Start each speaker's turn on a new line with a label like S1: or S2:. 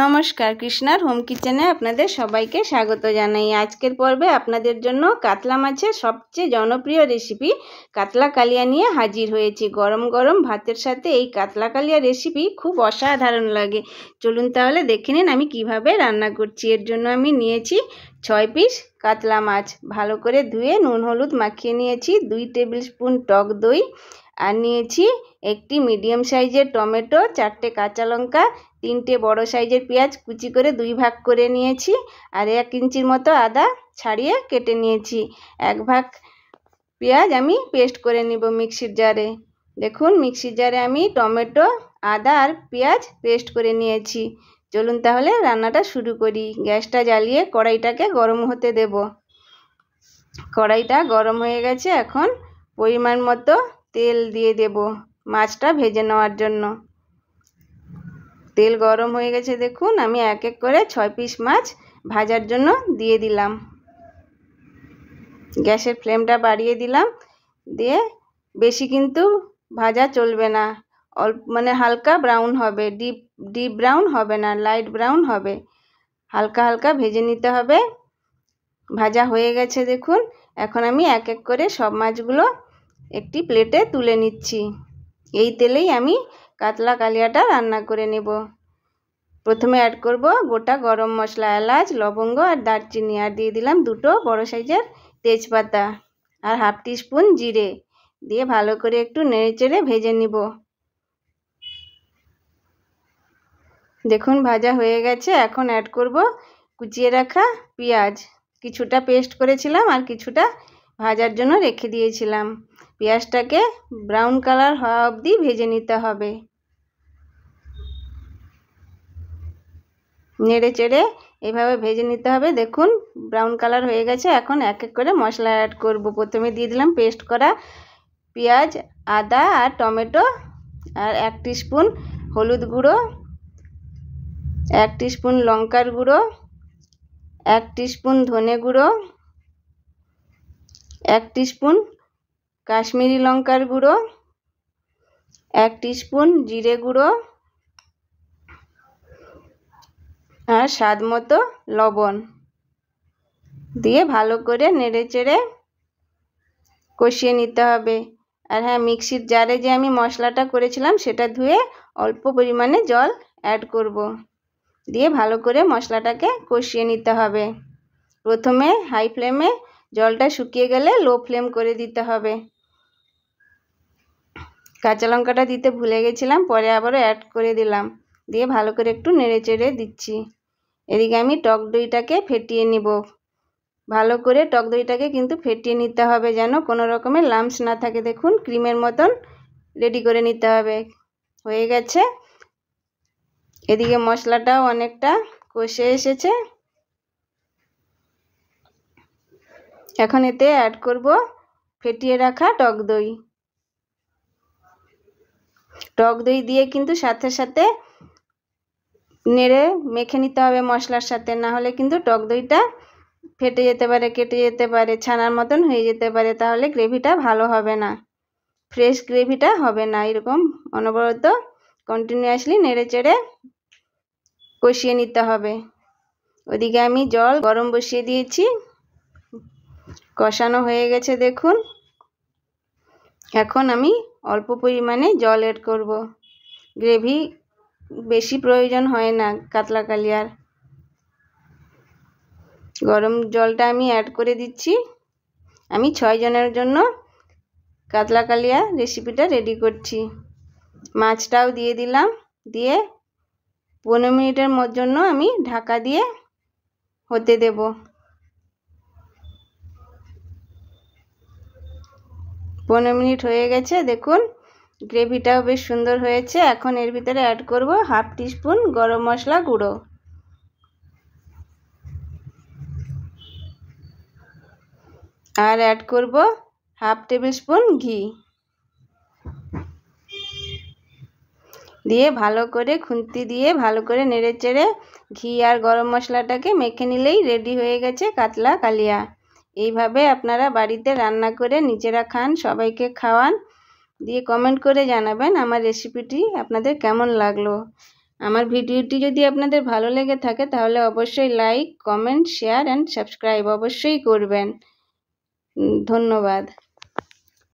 S1: নমস্কার কৃষ্ণার হোম কিচেনে আপনাদের সবাইকে স্বাগত জানাই আজকের পর্বে আপনাদের জন্য কাতলা মাছের সবচেয়ে জনপ্রিয় রেসিপি কাতলা কালিয়া নিয়ে হাজির হয়েছি গরম গরম ভাতের সাথে এই কাতলা কালিয়া রেসিপি খুব অসাধারণ লাগে চলুন তাহলে দেখে নিন আমি কিভাবে রান্না করছি এর জন্য আমি নিয়েছি ছয় পিস কাতলা মাছ ভালো করে ধুয়ে নুন হলুদ মাখিয়ে নিয়েছি দুই টেবিল স্পুন টক দই আর নিয়েছি একটি মিডিয়াম সাইজের টমেটো চারটে কাঁচা লঙ্কা তিনটে বড় সাইজের পেঁয়াজ কুচি করে দুই ভাগ করে নিয়েছি আর এক ইঞ্চির মতো আদা ছাড়িয়ে কেটে নিয়েছি এক ভাগ পেঁয়াজ আমি পেস্ট করে নিব মিক্সির জারে দেখুন মিক্সির জারে আমি টমেটো আদা আর পেঁয়াজ পেস্ট করে নিয়েছি চলুন তাহলে রান্নাটা শুরু করি গ্যাসটা জ্বালিয়ে কড়াইটাকে গরম হতে দেব কড়াইটা গরম হয়ে গেছে এখন পরিমাণ মতো তেল দিয়ে দেব মাছটা ভেজে নেওয়ার জন্য তেল গরম হয়ে গেছে দেখুন আমি এক এক করে ছয় পিস মাছ ভাজার জন্য দিয়ে দিলাম গ্যাসের ফ্লেমটা বাড়িয়ে দিলাম দিয়ে বেশি কিন্তু ভাজা চলবে না অল্প মানে হালকা ব্রাউন হবে ডিপ ডিপ ব্রাউন হবে না লাইট ব্রাউন হবে হালকা হালকা ভেজে নিতে হবে ভাজা হয়ে গেছে দেখুন এখন আমি এক এক করে সব মাছগুলো একটি প্লেটে তুলে নিচ্ছি এই তেলেই আমি কাতলা কালিয়াটা রান্না করে নেব প্রথমে অ্যাড করব গোটা গরম মশলা এলাচ লবঙ্গ আর দারচিনি আর দিয়ে দিলাম দুটো বড় সাইজের তেজপাতা আর হাফ স্পুন জিরে দিয়ে ভালো করে একটু নেড়েচেড়ে ভেজে নিব দেখুন ভাজা হয়ে গেছে এখন অ্যাড করব কুচিয়ে রাখা পেঁয়াজ কিছুটা পেস্ট করেছিলাম আর কিছুটা ভাজার জন্য রেখে দিয়েছিলাম পেঁয়াজটাকে ব্রাউন কালার হওয়া অবধি ভেজে নিতে হবে নেড়ে চেড়ে এভাবে ভেজে নিতে হবে দেখুন ব্রাউন কালার হয়ে গেছে এখন এক এক করে মশলা অ্যাড করব প্রথমে দিয়ে দিলাম পেস্ট করা পেঁয়াজ আদা আর টমেটো আর এক স্পুন হলুদ গুঁড়ো এক স্পুন লঙ্কার গুঁড়ো এক স্পুন ধনে গুঁড়ো এক স্পুন কাশ্মীরি লঙ্কার গুঁড়ো এক স্পুন জিরে গুঁড়ো আর স্বাদ মতো লবণ দিয়ে ভালো করে নেড়ে চেড়ে কষিয়ে নিতে হবে আর হ্যাঁ মিক্সির জারে যে আমি মশলাটা করেছিলাম সেটা ধুয়ে অল্প পরিমাণে জল অ্যাড করব। দিয়ে ভালো করে মশলাটাকে কষিয়ে নিতে হবে প্রথমে হাই ফ্লেমে জলটা শুকিয়ে গেলে লো ফ্লেম করে দিতে হবে কাঁচা লঙ্কাটা দিতে ভুলে গেছিলাম পরে আবারও অ্যাড করে দিলাম দিয়ে ভালো করে একটু চেড়ে দিচ্ছি এদিকে আমি টক দইটাকে ফেটিয়ে নিব ভালো করে টক দইটাকে কিন্তু ফেটিয়ে নিতে হবে যেন কোনো রকমের লামস না থাকে দেখুন ক্রিমের মতন রেডি করে নিতে হবে হয়ে গেছে এদিকে মশলাটাও অনেকটা কষে এসেছে এখন এতে অ্যাড করব ফেটিয়ে রাখা টক দই টক দই দিয়ে কিন্তু সাথে সাথে নেড়ে মেখে নিতে হবে মশলার সাথে না হলে কিন্তু টক দইটা ফেটে যেতে পারে কেটে যেতে পারে ছানার মতন হয়ে যেতে পারে তাহলে গ্রেভিটা ভালো হবে না ফ্রেশ গ্রেভিটা হবে না এরকম অনবরত কন্টিনিউয়াসলি নেড়ে চেড়ে কষিয়ে নিতে হবে ওদিকে আমি জল গরম বসিয়ে দিয়েছি কষানো হয়ে গেছে দেখুন এখন আমি অল্প পরিমাণে জল এড করব গ্রেভি বেশি প্রয়োজন হয় না কাতলা কালিয়ার গরম জলটা আমি অ্যাড করে দিচ্ছি আমি ছয় জনের জন্য কাতলা কালিয়া রেসিপিটা রেডি করছি মাছটাও দিয়ে দিলাম দিয়ে পনেরো মিনিটের জন্য আমি ঢাকা দিয়ে হতে দেবো পনেরো মিনিট হয়ে গেছে দেখুন গ্রেভিটাও বেশ সুন্দর হয়েছে এখন এর ভিতরে অ্যাড করব হাফ টিস্পুন গরম মশলা গুঁড়ো আর অ্যাড করব হাফ টেবিল স্পুন ঘি দিয়ে ভালো করে খুন্তি দিয়ে ভালো করে নেড়ে চেড়ে ঘি আর গরম মশলাটাকে মেখে নিলেই রেডি হয়ে গেছে কাতলা কালিয়া এইভাবে আপনারা বাড়িতে রান্না করে নিজেরা খান সবাইকে খাওয়ান দিয়ে কমেন্ট করে জানাবেন আমার রেসিপিটি আপনাদের কেমন লাগলো আমার ভিডিওটি যদি আপনাদের ভালো লেগে থাকে তাহলে অবশ্যই like comment share and subscribe অবশ্যই করবেন ধন্যবাদ